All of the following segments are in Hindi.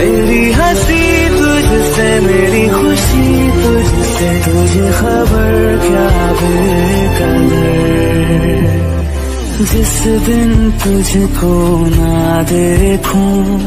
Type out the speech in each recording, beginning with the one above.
मेरी हंसी तुझसे मेरी खुशी तुझसे तुझे खबर क्या जिस दिन तुझको ना देखूं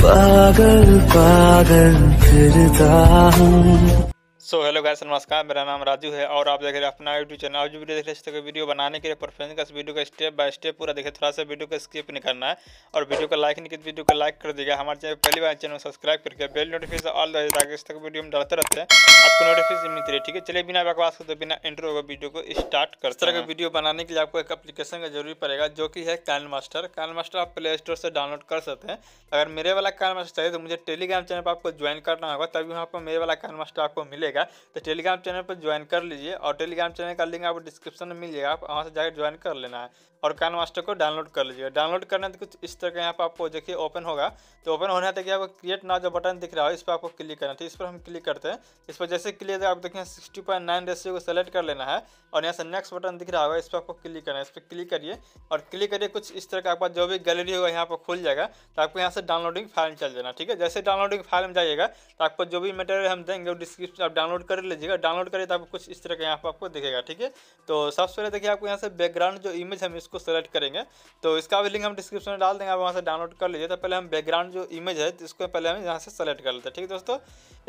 पागल पागल फिरता हूं सो हेलो गैस नमस्कार मेरा नाम राजू है और आप देख रहे हैं अपना यूट्यूब चैनल आप जो वीडियो देख रहे हैं वीडियो बनाने के लिए परफॉर्मेंस का वीडियो का स्टेप बाय स्टेप पूरा देखे थोड़ा सा वीडियो को स्किप नहीं करना है और वीडियो को लाइक नहीं किया वीडियो तो को लाइक कर देगा हमारे चैनल पहली बार चैनल सब्सक्राइब करके बेल नोटिफिकेशन ऑल ताकि इस तक वीडियो में डालते रहते हैं आपको नोटिफिकेशन मिलती रही ठीक है चलिए बिना बकवास तो करते बिना इंटर होगा वीडियो को स्टार्ट कर तरह का वीडियो बनाने के लिए आपको एक अपलीकेशन का जरूरी पड़ेगा जो कि है कैन मास्टर कैन मास्टर आप प्ले स्टोर से डाउनलोड कर सकते हैं अगर मेरे वाला कैन मास्टर चाहिए तो मुझे टेलीग्राम चैनल पर आपको ज्वाइन करना होगा तभी वहाँ पर मेरे वाला कैन मास्टर आपको मिलेगा रहेगा तो टेलीग्राम चैनल पर ज्वाइन कर लीजिए और टेलीग्राम चैनल का लिंक आपको डिस्क्रिप्शन में मिल जाएगा आप वहाँ से जाकर ज्वाइन कर लेना है और कान मास्टर को डाउनलोड कर लीजिए डाउनलोड करने तो कुछ इस तरह का यहाँ पर आपको देखिए ओपन होगा तो ओपन होने तक आपको क्रिएट ना जो बटन दिख रहा है इस पर आपको क्लिक करना है तो इस पर हम क्लिक करते हैं इस पर जैसे क्लिक आप देखिए सिक्सटी पॉइंट नाइन रेशियो को सेलेक्ट कर लेना है और यहाँ से नेक्स्ट बटन दिख रहा होगा इस पर आपको क्लिक करना है इस पर क्लिक करिए और क्लिक करिए कुछ इस तरह का आपका जो भी गैलरी होगा यहाँ पर खुल जाएगा तो आपको यहाँ से डाउनलोडिंग फाइल चल जाना ठीक है जैसे डाउनलोडिंग फाइल में जाइएगा तो आपको जो भी मटेरियल हम देंगे वो डिस्क्रिप्शन आप डाउनलोड कर लीजिएगा डाउनलोड करिए तो आपको कुछ इस तरह का यहाँ पर आपको दिखेगा ठीक है तो सबसे पहले देखिए आपको यहाँ से बैकग्राउंड जो इमेज हम इसको सेलेक्ट करेंगे तो इसका भी लिंक हम डिस्क्रिप्शन में डाल देंगे आप वहाँ से डाउनलोड कर लीजिए तो पहले हम बैकग्राउंड जो इमेज है तो इसको पहले हम यहाँ से सेलेक्ट कर लेते हैं ठीक है दोस्तों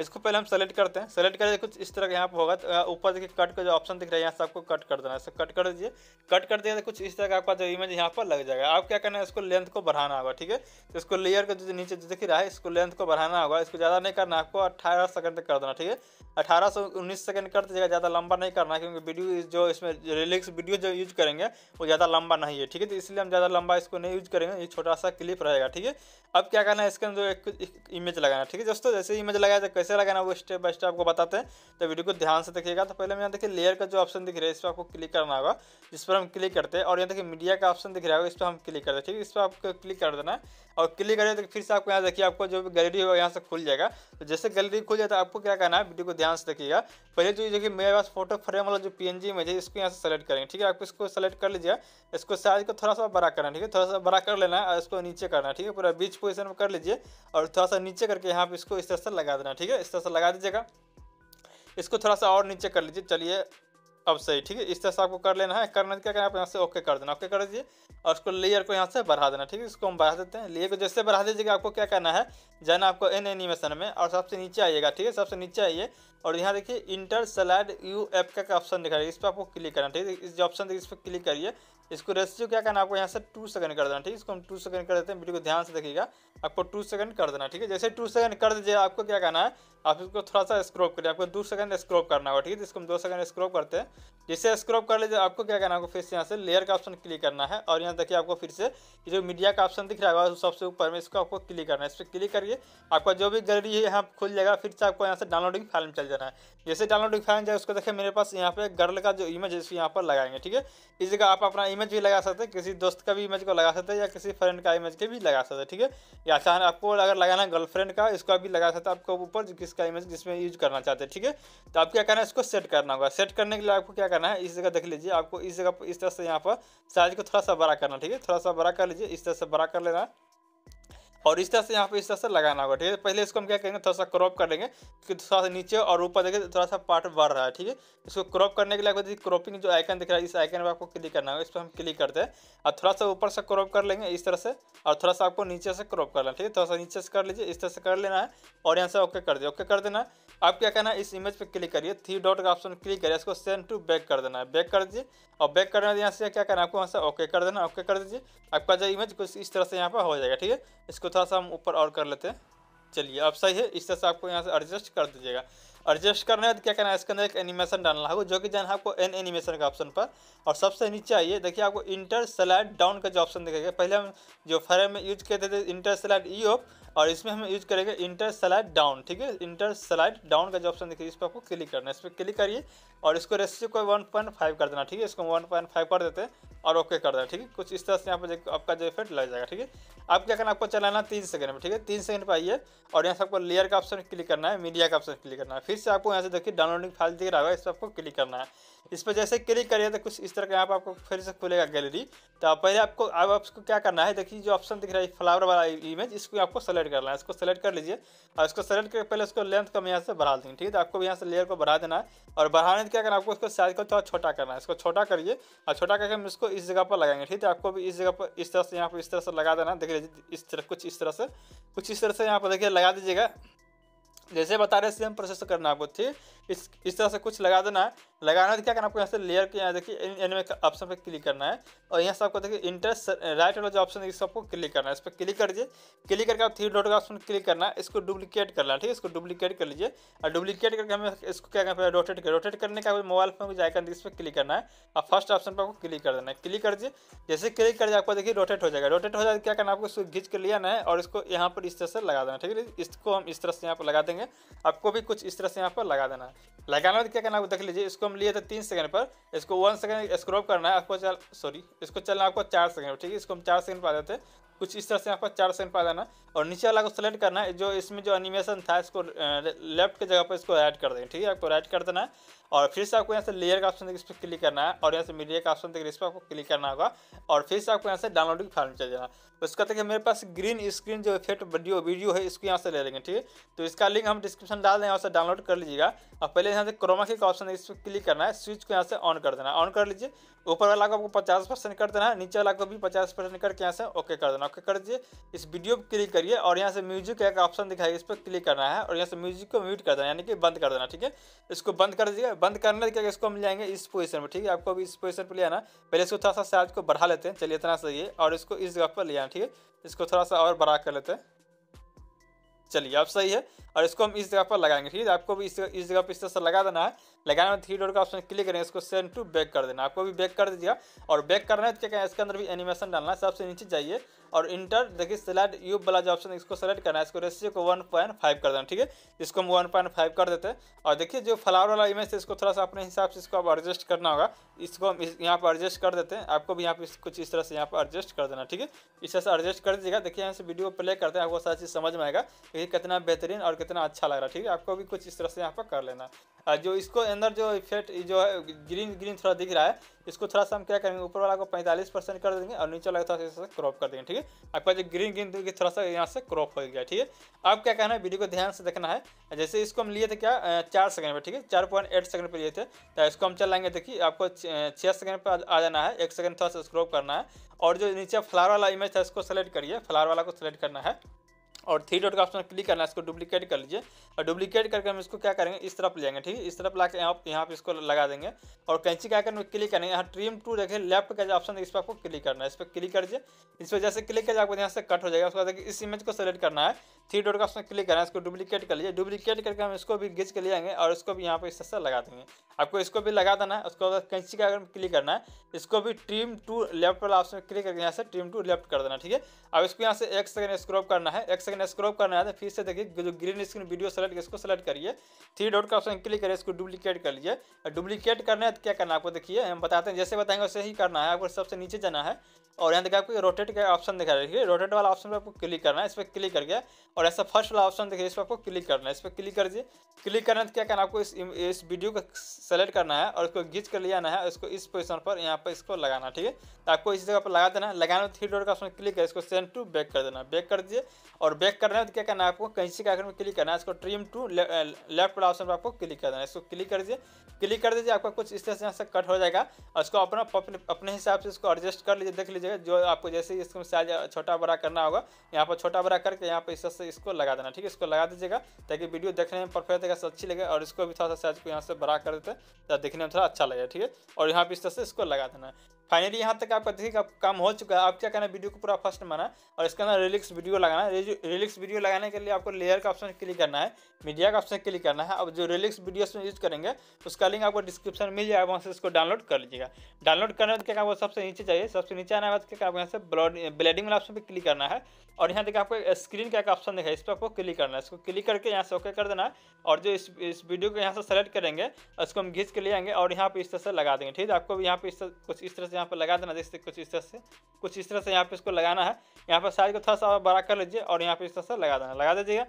इसको पहले हम सेलेक्ट करते हैं सेलेक्ट करिए कुछ इस तरह का यहाँ पर होगा तो ऊपर देखिए कट का जो ऑप्शन दिख रहा है यहाँ से आपको कट कर देना है कट कर दीजिए कट कर दिया तो कुछ इस तरह का आपका जो इमेज यहाँ पर लग जाएगा आप क्या करना है इसको लेंथ को बढ़ाना होगा ठीक है तो इसको लेयर का जो नीचे जो दिख रहा है इसको लेंथ को बढ़ाना होगा इसको ज़्यादा नहीं करना आपको अट्ठारह सेकंड तक कर देना ठीक है अठारह से उन्नीस सेकेंड कर दीजिएगा ज़्यादा लंबा नहीं करना है क्योंकि वीडियो जो इसमें रिलिक्स वीडियो जो यूज करेंगे वो ज़्यादा लंबा नहीं है ठीक है तो इसलिए हम ज़्यादा लंबा इसको नहीं यूज करेंगे ये छोटा सा क्लिप रहेगा ठीक है अब क्या करना है इसके अंदर एक इमेज लगाना ठीक है दोस्तों जैसे इमेज लगाया तो कैसे लगाना वो स्टेप बाय स्टेप आपको बताते हैं तो वीडियो को ध्यान से देखिएगा तो पहले हम यहाँ देखिए लेयर का जो ऑप्शन दिख रहा है इस पर आपको क्लिक करना होगा जिस पर हम क्लिक करते हैं और यहाँ देखिए मीडिया का ऑप्शन दिख रहा है इस पर हम क्लिक करते हैं ठीक है इस पर आपको क्लिक कर देना है और क्लिक करें तो फिर से आपको यहाँ देखिए आपको जो गैलरी होगा यहाँ से खुल जाएगा तो जैसे गैलरी खुल जाए तो आपको क्या करना है वीडियो को ध्यान ध्यान से देखिएगा पहले जो तो देखिए मेरे पास फोटो फ्रेम वाला जो पी में है इसको यहाँ से सेलेक्ट करेंगे ठीक है आप इसको सेलेक्ट कर लीजिए इसको साइज को थोड़ा सा बड़ा करना ठीक है थोड़ा सा बड़ा कर लेना है और इसको नीचे करना ठीक है पूरा बीच पोजिशन में कर लीजिए और थोड़ा सा नीचे करके यहाँ पर इसको इस तरह से लगा देना ठीक है इस तरह से लगा दीजिएगा इसको थोड़ा सा और नीचे कर लीजिए चलिए अब सही ठीक है इस तरह से आपको कर लेना है करने क्या करना आप यहाँ से ओके कर देना ओके कर दीजिए और उसको लेयर को यहाँ से बढ़ा देना ठीक है इसको हम बढ़ा देते हैं लेयर को जैसे बढ़ा दीजिएगा आपको क्या करना है जाना आपको एन एनिमेशन में और सबसे नीचे आइएगा ठीक है सबसे नीचे आइए और यहाँ देखिए इंटर सलाइड यू एप का ऑप्शन दिखाई इस पर आपको क्लिक करना ठीक है इस ऑप्शन देखिए इस पर क्लिक करिए इसको रेशियो क्या करना आपको यहाँ से टू सेकंड कर देना ठीक है इसको हम टू सेकंड कर देते हैं वीडियो को ध्यान से देखिएगा आपको टू सेकंड कर देना ठीक है जैसे टू सेकंड कर दीजिए आपको क्या करना है आप इसको थोड़ा सा स्क्रॉप करिए आपको दो सेकंड स्क्रॉप करना होगा ठीक है इसको हम दो सेकंड स्क्रॉप करते हैं जैसे स्क्रॉप कर लीजिए आपको क्या करना होगा फिर से यहाँ से लेयर का ऑप्शन क्लिक करना है और यहाँ देखिए आपको फिर से जो मीडिया का ऑप्शन दिख रहा है सबसे ऊपर में इसको आपको क्लिक करना है इस पर क्लिक करिए आपका जो भी गैलरी है यहाँ खुल जाएगा फिर से आपको यहाँ से डाउनलोडिंग फाइल में चल जाना है जैसे डाउनलोडिंग फाइल जाए उसको देखिए मेरे पास यहाँ पे गर्ल का जो इमेज है इसको यहाँ पर लगाएंगे ठीक है इस जगह आप अपना इमेज भी लगा सकते हैं किसी दोस्त का भी इमेज को लगा सकते हैं या किसी फ्रेंड का इमेज के भी लगा सकते हैं ठीक है या चाहे आपको अगर लगाना है गर्लफ्रेंड का इसका भी लगा सकते हैं आपको ऊपर किसका इमेज जिसमें यूज करना चाहते हैं ठीक है तो आप क्या करना है इसको सेट करना होगा सेट करने के लिए आपको क्या करना है इस जगह देख लीजिए आपको इस जगह इस तरह से यहाँ पर साइज को थोड़ा सा बड़ा करना ठीक है थोड़ा सा बड़ा कर लीजिए इस तरह से बड़ा कर लेना है और इस तरह से यहाँ पे इस तरह से लगाना होगा ठीक है पहले इसको हम क्या करेंगे थोड़ा सा क्रॉप कर लेंगे क्योंकि थोड़ा सा नीचे और ऊपर देखिए तो थोड़ा सा पार्ट बढ़ रहा है ठीक है इसको क्रॉप करने के लिए आपको क्रॉपिंग जो आइकन दिख रहा है इस आइकन पर आपको क्लिक करना होगा इस पर हम क्लिक करते हैं और थोड़ा सा ऊपर से क्रॉप कर लेंगे इस तरह से और थोड़ा सा आपको नीचे से क्रॉप करना ठीक है थोड़ा सा नीचे से कर लीजिए इस तरह से कर लेना है और यहाँ से ओके कर दिया ओके कर देना है आप क्या करना है इस इमेज पे क्लिक करिए थ्री डॉट का ऑप्शन क्लिक करिए इसको सेंड टू बैक कर देना है बैक कर दीजिए और बैक करने यहाँ से क्या करना है आपको यहाँ से ओके कर देना ओके कर दीजिए आपका जो इमेज कुछ इस तरह से यहाँ पर हो जाएगा ठीक है इसको थोड़ा सा हम ऊपर और कर लेते हैं चलिए अब सही है इस तरह से आपको यहाँ से एडजस्ट कर दीजिएगा एडजस्ट करना है तो क्या करना है इसके अंदर एक एनिमेशन डालना होगा जो कि जाना है आपको एन एनिमेशन का ऑप्शन पर और सबसे नीचे आइए देखिए आपको इंटर स्लाइड डाउन का जो ऑप्शन दिखेगा पहले हम जो फ्रेम में यूज करते थे इंटर स्लाइड ई ऑफ और इसमें हम यूज करेंगे इंटर स्लाइड डाउन ठीक है इंटर स्लाइड डाउन का जो ऑप्शन दिखेगा इस पर आपको क्लिक करना है इस पर क्लिक करिए और इसको रेसियो को फाइव कर देना ठीक है इसको फाइव कर देते हैं और ओके कर देना ठीक है कुछ इस तरह से यहाँ पर आपका जो इफेक्ट लग जाएगा ठीक है अब क्या करना आपको चलाना तीन सेकंड में ठीक है तीन सेकंड पर आइए और यहाँ से आपको लेयर का ऑप्शन क्लिक करना है मीडिया का ऑप्शन क्लिक करना है फिर से आपको यहाँ से देखिए डाउनलोडिंग फाइल दिख रहा होगा इस पर आपको क्लिक करना है इस पर जैसे क्लिक करिए तो कुछ इस तरह का यहाँ पर आपको फिर से खुलेगा गैलरी तो आप पहले आपको अब आपको क्या करना है देखिए जो ऑप्शन दिख रहा है फ्लावर वाला इमेज इसको आपको सेलेक्ट करना है इसको सेलेक्ट कर लीजिए और इसको सेलेक्ट करके पहले उसको लेंथ को हम यहाँ से बढ़ा देंगे ठीक है तो आपको यहाँ से लेयर को बढ़ा देना है और बढ़ाने क्या करना है आपको उसको साइज को थोड़ा छोटा करना है इसको छोटा करिए और छोटा करके हम इसको इस जगह पर लगाएंगे ठीक है तो आपको भी इस जगह पर इस तरह से यहाँ पर इस तरह से लगा देना देख लीजिए इस तरह कुछ इस तरह से कुछ इस तरह से यहाँ पर देखिए लगा दीजिएगा जैसे बता रहे सेम प्रोसेस तो करना आपको ठीक इस इस तरह से कुछ लगा देना है लगाना है तो क्या करना आपको यहाँ से लेयर के यहाँ देखिए एनिमे का ऑप्शन पे क्लिक करना है और यहाँ से आपको देखिए इंटरेस्ट राइट वाला जो ऑप्शन है इस आपको क्लिक करना है इस पर क्लिक कर दीजिए क्लिक करके आप थ्री डॉट का ऑप्शन क्लिक करना है इसको डुप्लीकेट करना है ठीक है इसको डुप्लीकेट कर लीजिए और डुप्लीकेट करके हमें इसको क्या करना है रोटेट कर रोटेट करने का मोबाइल फोन को जाकर इस पर क्लिक करना है और फर्स्ट ऑप्शन पर आपको क्लिक कर देना है क्लिक कर दीजिए जैसे क्लिक कर आपको देखिए रोटेट हो जाएगा रोटेट हो जाएगा तो क्या करना आपको इसको घीच कर लिया ना है और इसको यहाँ पर इस तरह से लगा देना ठीक है इसको हम इस तरह से यहाँ पर लगा देंगे देंगे आपको भी कुछ इस तरह से यहाँ पर लगा देना है लगाने में क्या करना है देख लीजिए इसको हम लिए थे तीन सेकंड पर इसको वन सेकंड स्क्रोप करना है आपको चल सॉरी इसको चलना आपको चार सेकंड ठीक है इसको हम चार सेकंड पर आ जाते कुछ इस तरह से पर चार सेकंड पर आ जाना और नीचे वाला को सेलेक्ट करना है जो इसमें जो एनिमेशन था इसको लेफ्ट की जगह पर इसको राइट कर देंगे ठीक है आपको राइट कर देना है और फिर से आपको यहाँ से लेयर का ऑप्शन देखिए इस पर क्लिक करना है और यहाँ से मीडिया का ऑप्शन देखिए इस पर आपको क्लिक करना होगा और फिर से आपको यहाँ से डाउनलोडिंग फाइल में चल जाना उसका तो देखिए मेरे पास ग्रीन स्क्रीन जो इफेक्ट वीडियो वीडियो है इसको यहाँ से ले लेंगे ठीक है तो इसका लिंक हम डिस्क्रिप्शन डाल दें यहाँ से डाउनलोड कर लीजिएगा और पहले यहाँ से क्रोमा के ऑप्शन इस पर क्लिक करना है स्विच को यहाँ से ऑन कर देना ऑन कर लीजिए ऊपर वाला को आपको पचास परसेंट कर देना है नीचे वाला को भी पचास परसेंट करके यहाँ से ओके कर देना ओके कर दीजिए इस वीडियो पर क्लिक करिए और यहाँ से म्यूजिक का एक ऑप्शन दिखाई इस पर क्लिक करना है और यहाँ से म्यूजिक को म्यूट कर देना यानी कि बंद कर देना ठीक है इसको बंद कर दीजिए बंद करने के इसको हम जाएंगे इस पोजिशन पर ठीक है आपको अभी इस पोजिशन पर ले आना पहले इसको थोड़ा सा चार्ज को बढ़ा लेते हैं चलिए इतना सही है और इसको इस जगह पर ले आना ठीक है इसको थोड़ा सा और बढ़ा कर लेते हैं चलिए अब सही है और इसको हम इस जगह पर लगाएंगे ठीक है आपको भी इस जगह इस जगह पर इस तरह से लगा देना है लगाने में थ्री डोर का ऑप्शन क्लिक करेंगे इसको सेंड टू बैक कर देना आपको भी बैक कर दीजिएगा और बैक करना है तो क्या इसके अंदर भी एनिमेशन डालना है सबसे नीचे जाइए और इंटर देखिए सिलेक्ट यू वाला जो ऑप्शन इसको सेलेक्ट करना है इसको रेशियो को वन पॉइंट फाइव कर देना ठीक है इसको हम वन पॉइंट फाइव कर देते हैं और देखिए जो फ्लावर वाला इमेज है इसको थोड़ा सा अपने हिसाब से इसको आप एडजस्ट करना होगा इसको हम यहाँ पर एडजस्ट कर देते हैं आपको भी यहाँ पर कुछ इस तरह से यहाँ पर एडजस्ट कर देना ठीक है इस तरह से एडजस्ट कर दीजिएगा देखिए यहाँ से वीडियो प्ले करते हैं आपको सारा चीज़ समझ में आएगा देखिए कितना बेहतरीन और कितना अच्छा लग रहा है ठीक है आपको भी कुछ इस तरह से यहाँ पर कर लेना जो इसको अंदर जो इफेक्ट जो है ग्रीन ग्रीन थोड़ा दिख रहा है इसको थोड़ा सा हम क्या करेंगे ऊपर वाला को पैंतालीस परसेंट कर देंगे और नीचे वाला थोड़ा सा क्रॉप कर देंगे ठीक है आपका जो ग्रीन ग्रीन दूंगी थोड़ा सा यहाँ से क्रॉप हो गया ठीक है अब क्या कहना है वीडियो को ध्यान से देखना है जैसे इसको हम लिए थे क्या चार सेकंड पर ठीक है चार पॉइंट एट सेकंड पर लिए थे तो इसको हम चलाएंगे देखिए आपको छः सेकंड पर आ जाना है एक सेकंड थोड़ा सा स्क्रॉप करना है और जो नीचे फ्लावर वाला इमेज था इसको सेलेक्ट करिए फ्लावर वाला को सेलेक्ट करना है और थ्री डॉट का ऑप्शन क्लिक करना है इसको डुप्लीकेट कर लीजिए और डुप्लीकेट करके हम इसको क्या करेंगे इस तरफ ले जाएंगे ठीक है इस तरफ ला के आप यहाँ पे इसको लगा देंगे और कैंची का आइकन में क्लिक करेंगे यहाँ ट्रीम टू देखिए लेफ्ट का जो ऑप्शन है इस पर आपको क्लिक करना है इस पर क्लिक करिए इस पर जैसे क्लिक करके आपको यहाँ से कट हो जाएगा उसके बाद इस इमेज को सेलेक्ट करना है थ्री डॉट का ऑप्शन क्लिक करना है इसको डुप्लीकेट कर लीजिए डुप्लीकेट करके हम इसको भी गिज के ले आएंगे और इसको भी यहाँ पर इस तरह से लगा देंगे आपको इसको भी लगा देना है उसके बाद कैंची का क्लिक करना है इसको भी ट्रीम टू लेफ्ट वाला ऑप्शन क्लिक करके यहाँ से ट्रीम टू लेफ्ट कर देना ठीक है अब इसको यहाँ से एक सेकंड स्क्रॉप करना है एक सेकंड लेकिन स्क्रॉप करना है तो फिर से देखिए जो ग्रीन स्क्रीन वीडियो सेलेक्ट इसको सेलेक्ट करिए थ्री डॉट का ऑप्शन क्लिक करिए इसको डुप्लीकेट कर लीजिए डुप्लीकेट करना है तो क्या करना है आपको देखिए हम बताते हैं जैसे बताएंगे वैसे ही करना है आपको सबसे नीचे जाना है और यहाँ देखिए आपको रोटेट का ऑप्शन दिखा रहा है रोटेट वाला ऑप्शन पर आपको क्लिक करना है इस पर क्लिक कर गया और ऐसा फर्स्ट वाला ऑप्शन देखिए इस पर आपको क्लिक करना है इस पर क्लिक कर दिए क्लिक करना है तो क्या करना आपको इस इस वीडियो को सेलेक्ट करना है और इसको घिंच कर लिया है इसको इस पोजिशन पर यहाँ पर इसको लगाना ठीक है तो आपको इस जगह पर लगा देना है लगाना थ्री डॉट का ऑप्शन क्लिक कर इसको सेंड टू बैक कर देना बैक कर दिए और बैक करना है तो क्या करना है आपको कहीं से आखिर में क्लिक करना है इसको ट्रिम टू लेफ्ट वाला ऑप्शन पर आपको क्लिक कर देना है इसको क्लिक कर दीजिए क्लिक कर दीजिए आपका कुछ इस तरह से यहाँ से कट हो जाएगा और इसको अपना अपने हिसाब से इसको एडजस्ट कर लीजिए देख लीजिए जगह जो आपको जैसे इसको साइज छोटा बड़ा करना होगा यहाँ पर छोटा बड़ा करके यहाँ पर इस तरह से इसको लगा देना ठीक है इसको लगा दीजिएगा ताकि वीडियो देखने में परफेक्ट तरीके से अच्छी लगे और इसको भी थोड़ा सा साइज को यहाँ से बड़ा कर देते हैं तो दिखने में थोड़ा अच्छा लगे ठीक है और यहाँ पर इस तरह से इसको लगा देना फाइनली हाँ, यहाँ तक आपका देखिए का काम हो चुका है आप क्या करना वीडियो को पूरा फर्स्ट माना और इसके अंदर रिलिक्स वीडियो लगाना है रिलिक्स वीडियो लगाने के लिए आपको लेयर का ऑप्शन क्लिक करना है मीडिया का ऑप्शन क्लिक करना है अब जो रिलिक्स वीडियो में यूज करेंगे उसका लिंक आपको डिस्क्रिप्शन मिल जाएगा वहाँ से इसको डाउनलोड कर लीजिएगा डाउनलोड करने के आपको सबसे नीचे चाहिए सबसे नीचे आने बाद क्या आपको यहाँ से ब्लेडिंग वाला ऑप्शन पर क्लिक करना है और यहाँ देखिए आपको स्क्रीन का एक ऑप्शन देखा है इस पर आपको क्लिक करना है इसको क्लिक करके यहाँ से ओके कर देना है और जो इस इस वीडियो को यहाँ से सेलेक्ट करेंगे उसको हम घीच के ले आएंगे और यहाँ पर इस तरह से लगा देंगे ठीक है आपको यहाँ पर इस कुछ इस तरह से यहाँ पर लगा देना जैसे कुछ इस तरह से कुछ इस तरह से यहाँ पे इसको लगाना है यहाँ पर साइज को थोड़ा सा बड़ा कर लीजिए और यहाँ पे इस तरह से लगा देना लगा दीजिएगा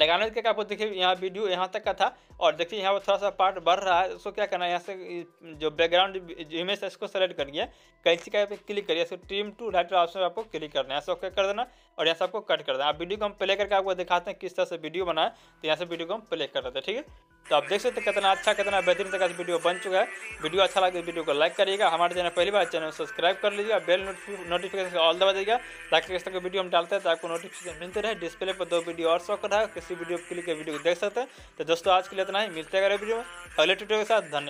लगाने के आपको देखिए यहाँ वीडियो यहाँ तक का था और देखिए यहाँ पर थोड़ा सा पार्ट बढ़ रहा है उसको क्या करना है यहाँ से जो बैकग्राउंड इमेज है इसको सेलेक्ट करिए कैसी का क्लिक करिए ट्रीम टू राइट ऑप्शन आपको क्लिक करना है ऐसा ओके कर देना और यहाँ से आपको कट कर दें आप वीडियो को हम प्ले करके आपको दिखाते हैं किस तरह से वीडियो बनाए तो यहाँ से वीडियो को हम प्ले कर देते हैं ठीक है तो आप देख सकते हैं कितना अच्छा कितना बेहतरीन तरह से वीडियो बन चुका है वीडियो अच्छा लगे तो वीडियो को लाइक करिएगा हमारे चैनल पहली बार चैनल सब्सक्राइब कर लीजिए बेल नोटिफिकेशन ऑल दबा दीजिएगा ताकि इस तरह के वीडियो हम डालते हैं तो आपको नोटिफिकेशन मिलते रहे डिस्प्ले पर दो वीडियो और शो कर रहा है किसी वीडियो क्लिक वीडियो को देख सकते हैं तो दोस्तों आज के लिए इतना ही मिलते हैं वीडियो में अगले ट्यूटो के साथ धन्यवाद